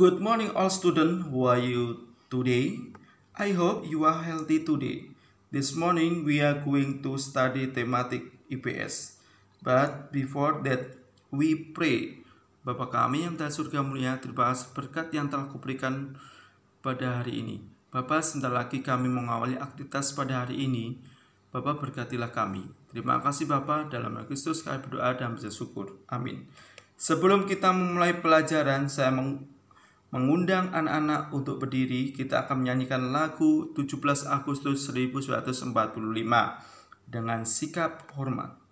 Good morning all students, who are you today? I hope you are healthy today. This morning we are going to study thematic IPS. But before that, we pray. Bapa kami yang dalam surga mulia, terima kasih berkat yang telah kuberikan pada hari ini. Bapa, sebentar lagi kami mengawali aktivitas pada hari ini. Bapa berkatilah kami. Terima kasih Bapa, dalam nama Kristus kami berdoa dan bersyukur. Amin. Sebelum kita memulai pelajaran, saya meng mengundang anak-anak untuk berdiri, kita akan menyanyikan lagu 17 Agustus 1945 dengan sikap hormat.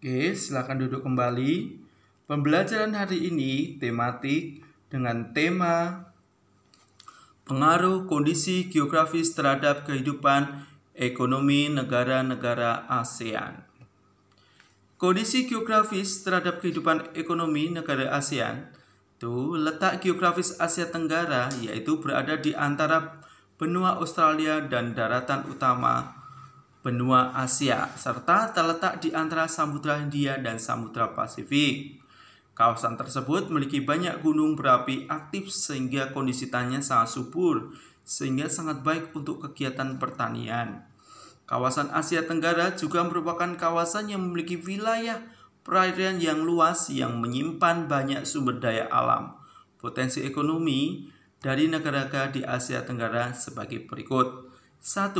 Oke, silakan duduk kembali. Pembelajaran hari ini tematik dengan tema pengaruh kondisi geografis terhadap kehidupan ekonomi negara-negara ASEAN. Kondisi geografis terhadap kehidupan ekonomi negara ASEAN itu letak geografis Asia Tenggara yaitu berada di antara benua Australia dan daratan utama benua Asia, serta terletak di antara Samudra Hindia dan Samudra Pasifik. Kawasan tersebut memiliki banyak gunung berapi aktif sehingga kondisi tanahnya sangat subur, sehingga sangat baik untuk kegiatan pertanian. Kawasan Asia Tenggara juga merupakan kawasan yang memiliki wilayah perairan yang luas yang menyimpan banyak sumber daya alam. Potensi ekonomi dari negara-negara di Asia Tenggara sebagai berikut. 1.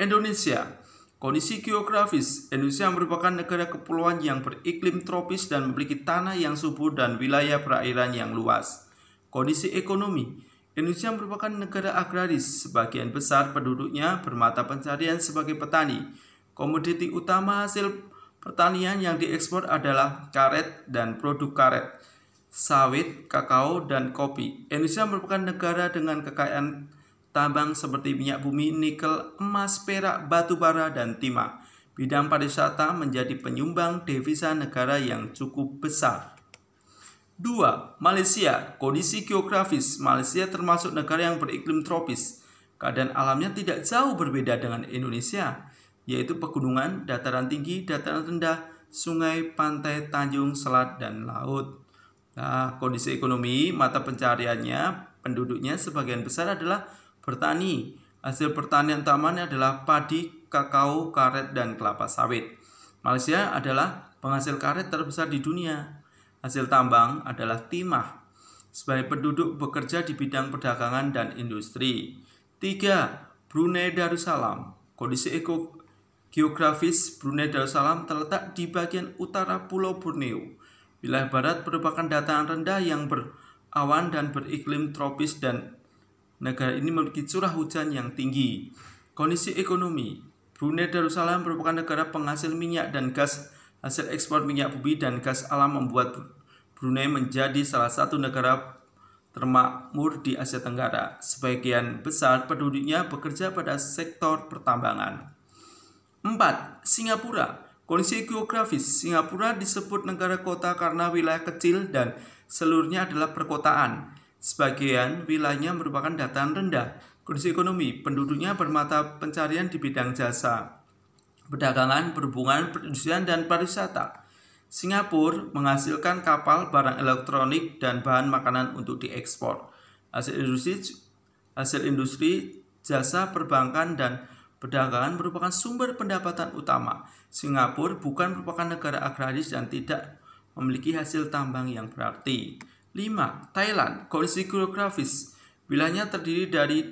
Indonesia Kondisi geografis, Indonesia merupakan negara kepulauan yang beriklim tropis dan memiliki tanah yang subur dan wilayah perairan yang luas. Kondisi ekonomi, Indonesia merupakan negara agraris, sebagian besar penduduknya bermata pencarian sebagai petani. Komoditi utama hasil pertanian yang diekspor adalah karet dan produk karet, sawit, kakao, dan kopi. Indonesia merupakan negara dengan kekayaan tambang seperti minyak bumi, nikel, emas, perak, batu bara, dan timah. Bidang pariwisata menjadi penyumbang devisa negara yang cukup besar. 2. Malaysia. Kondisi geografis Malaysia termasuk negara yang beriklim tropis. Keadaan alamnya tidak jauh berbeda dengan Indonesia, yaitu pegunungan, dataran tinggi, dataran rendah, sungai, pantai, tanjung, selat, dan laut. Nah, kondisi ekonomi, mata pencariannya, penduduknya sebagian besar adalah bertani. Hasil pertanian utamanya adalah padi, kakao, karet, dan kelapa sawit. Malaysia adalah penghasil karet terbesar di dunia. Hasil tambang adalah timah. Sebagai penduduk bekerja di bidang perdagangan dan industri. 3. Brunei Darussalam. Kondisi eko geografis Brunei Darussalam terletak di bagian utara Pulau Borneo. Wilayah barat merupakan dataran rendah yang berawan dan beriklim tropis dan negara ini memiliki curah hujan yang tinggi. Kondisi ekonomi Brunei Darussalam merupakan negara penghasil minyak dan gas hasil ekspor minyak bumi dan gas alam membuat Brunei menjadi salah satu negara termakmur di Asia Tenggara. Sebagian besar penduduknya bekerja pada sektor pertambangan. 4. Singapura Kondisi geografis, Singapura disebut negara kota karena wilayah kecil dan seluruhnya adalah perkotaan. Sebagian wilayahnya merupakan dataran rendah, kondisi ekonomi, penduduknya bermata pencarian di bidang jasa, perdagangan, perhubungan, perindustrian, dan pariwisata. Singapura menghasilkan kapal, barang elektronik, dan bahan makanan untuk diekspor. Hasil industri, hasil industri jasa perbankan, dan perdagangan merupakan sumber pendapatan utama. Singapura bukan merupakan negara agraris dan tidak memiliki hasil tambang yang berarti. 5. Thailand, kondisi geografis. Wilayahnya terdiri dari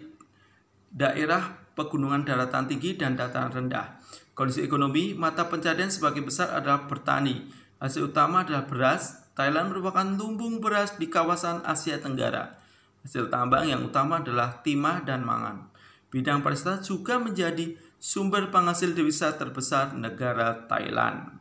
daerah pegunungan daratan tinggi dan dataran rendah. Kondisi ekonomi, mata pencarian sebagai besar adalah bertani. Hasil utama adalah beras. Thailand merupakan lumbung beras di kawasan Asia Tenggara. Hasil tambang yang utama adalah timah dan mangan. Bidang pariwisata juga menjadi sumber penghasil devisa terbesar negara Thailand.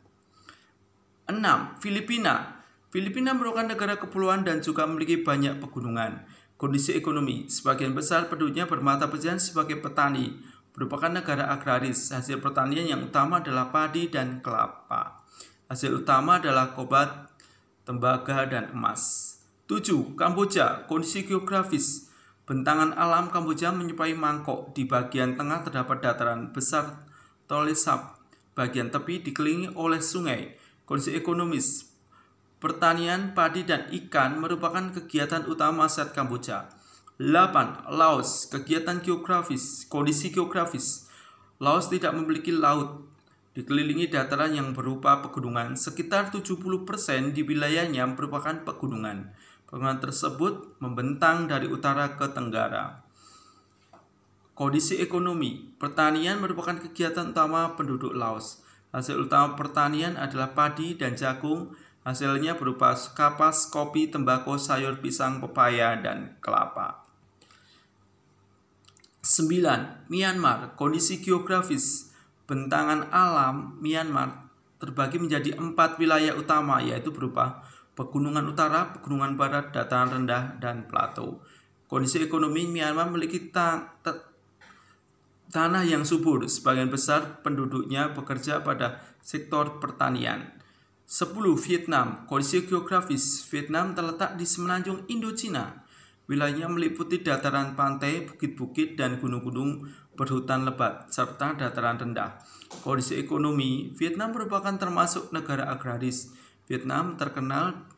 6. Filipina Filipina merupakan negara kepulauan dan juga memiliki banyak pegunungan. Kondisi ekonomi, sebagian besar penduduknya bermata pencarian sebagai petani, merupakan negara agraris. Hasil pertanian yang utama adalah padi dan kelapa. Hasil utama adalah kobat, tembaga, dan emas. 7. Kamboja, kondisi geografis. Bentangan alam Kamboja menyerupai mangkok. Di bagian tengah terdapat dataran besar Tolesap. Bagian tepi dikelilingi oleh sungai. Kondisi ekonomis, Pertanian, padi, dan ikan merupakan kegiatan utama saat Kamboja. 8. Laos, kegiatan geografis, kondisi geografis. Laos tidak memiliki laut, dikelilingi dataran yang berupa pegunungan. Sekitar 70% di wilayahnya merupakan pegunungan. Pegunungan tersebut membentang dari utara ke tenggara. Kondisi ekonomi, pertanian merupakan kegiatan utama penduduk Laos. Hasil utama pertanian adalah padi dan jagung, Hasilnya berupa kapas, kopi, tembakau, sayur, pisang, pepaya, dan kelapa. 9. Myanmar, kondisi geografis. Bentangan alam Myanmar terbagi menjadi empat wilayah utama yaitu berupa pegunungan utara, pegunungan barat, dataran rendah, dan plato. Kondisi ekonomi Myanmar memiliki ta tanah yang subur. Sebagian besar penduduknya bekerja pada sektor pertanian. 10. Vietnam Kondisi geografis Vietnam terletak di semenanjung Indochina. Wilayahnya meliputi dataran pantai, bukit-bukit, dan gunung-gunung berhutan lebat, serta dataran rendah. Kondisi ekonomi Vietnam merupakan termasuk negara agraris. Vietnam terkenal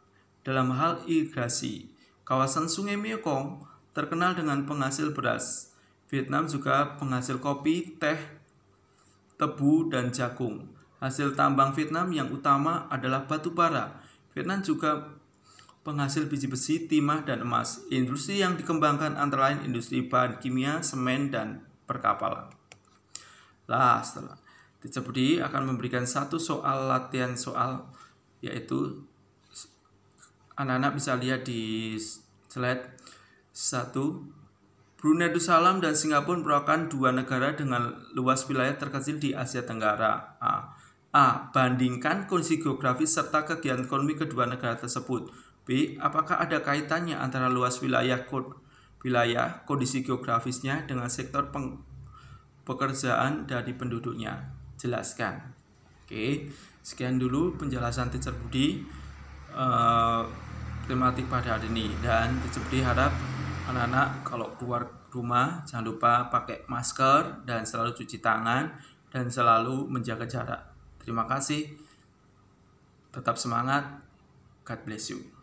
dalam hal irigasi. Kawasan Sungai Mekong terkenal dengan penghasil beras. Vietnam juga penghasil kopi, teh, tebu, dan jagung. Hasil tambang Vietnam yang utama adalah batu bara. Vietnam juga penghasil biji besi, timah, dan emas. Industri yang dikembangkan antara lain industri bahan kimia, semen, dan perkapalan. Lah, setelah Tijabudi akan memberikan satu soal latihan soal, yaitu anak-anak bisa lihat di slide 1. Brunei Darussalam dan Singapura merupakan dua negara dengan luas wilayah terkecil di Asia Tenggara. A. Ah, A. Bandingkan kondisi geografis serta kegiatan ekonomi kedua negara tersebut. B. Apakah ada kaitannya antara luas wilayah kod, wilayah, kondisi geografisnya dengan sektor peng, pekerjaan dari penduduknya? Jelaskan. Oke, sekian dulu penjelasan Teacher Budi uh, tematik pada hari ini dan Teacher Budi harap anak-anak kalau keluar rumah jangan lupa pakai masker dan selalu cuci tangan dan selalu menjaga jarak. Terima kasih. Tetap semangat. God bless you.